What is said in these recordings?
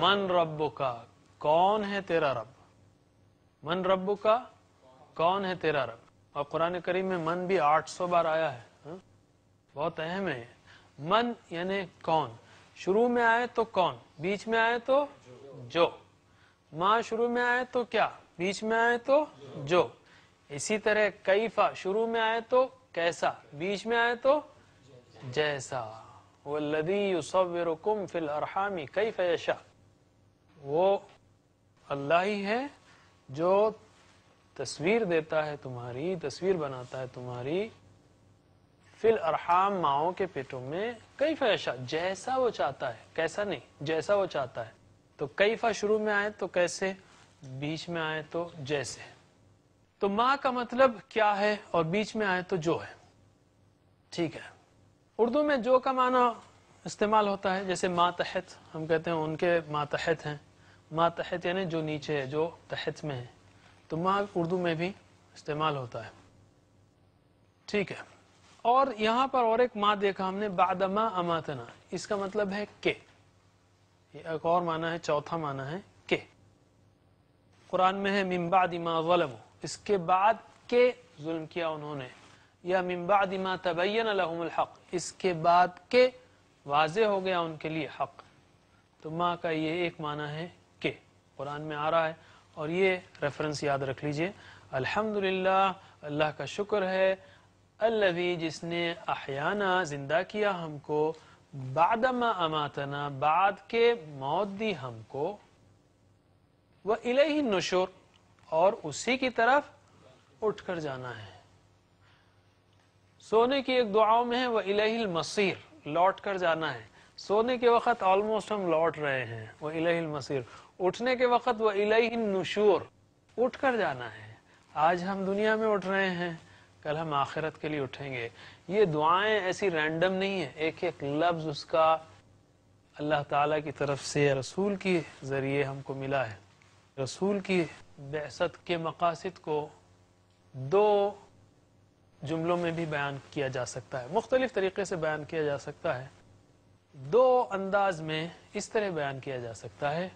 मन रब का कौन है तेरा रब मन रब का कौन है तेरा रब और कुरान करीम में मन भी 800 बार आया है हा? बहुत अहम है मन यानी कौन शुरू में आए तो कौन बीच में आए तो जो माँ शुरू में आए तो क्या बीच में आए तो जो इसी तरह कैफा शुरू में आए तो कैसा बीच में आए तो जैसा वो वल्लदी रुकुम फिल अरहामी कई यशा वो अल्लाह ही है जो तस्वीर देता है तुम्हारी तस्वीर बनाता है तुम्हारी फिल अरहाम माओ के पेटों में कई फैशा जैसा वो चाहता है कैसा नहीं जैसा वो चाहता है तो कई फा शुरू में आए तो कैसे बीच में आए तो जैसे तो माँ का मतलब क्या है और बीच में आए तो जो है ठीक है उर्दू में जो का माना इस्तेमाल होता है जैसे मातहत हम कहते हैं उनके मातहत हैं मा तहत यानी जो नीचे है जो तहत में है तो माँ उर्दू में भी इस्तेमाल होता है ठीक है और यहाँ पर और एक माँ देखा हमने बादमा अमातना इसका मतलब है के ये एक और माना है चौथा माना है के कुरान में है मिम्बा दिमा वलम इसके बाद के जुल्म किया उन्होंने या मिम्बा दिमा तबैन हक इसके बाद के वाजे हो गया उनके लिए हक तो माँ का ये एक माना है के कुरान में आ रहा है और ये रेफरेंस याद रख लीजिए अल्हम्दुलिल्लाह अल्लाह का शुक्र है अल्लवी जिसने अहियाना जिंदा किया हमको बादमा अमातना बाद के मौत दी हमको व इलही नशोर और उसी की तरफ उठकर जाना है सोने की एक दुआओं में है वह इलहिल मसीर लौट कर जाना है सोने के वक्त ऑलमोस्ट हम लौट रहे हैं वो इलाही मसीर उठने के वक्त वह इलाही नशूर उठ कर जाना है आज हम दुनिया में उठ रहे हैं कल हम आखिरत के लिए उठेंगे ये दुआएं ऐसी रैंडम नहीं है एक एक लफ्ज उसका अल्लाह ताला की तरफ से रसूल के ज़रिए हमको मिला है रसूल की बहसत के मकासद को दो जुमलों में भी बयान किया जा सकता है मुख्तलिफ तरीके से बयान किया जा सकता है दो अंदाज में इस तरह बयान किया जा सकता है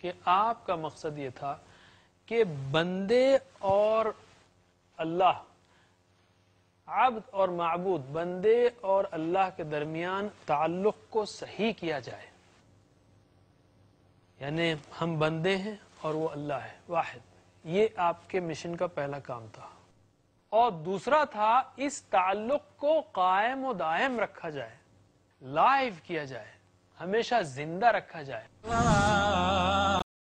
कि आपका मकसद ये था कि बंदे और अल्लाह आब्द और मबूद बंदे और अल्लाह के दरमियान ताल्लुक को सही किया जाए यानी हम बंदे हैं और वो अल्लाह है वाहिद ये आपके मिशन का पहला काम था और दूसरा था इस ताल्लुक को कायम व दायम रखा जाए लाइव किया जाए हमेशा जिंदा रखा जाए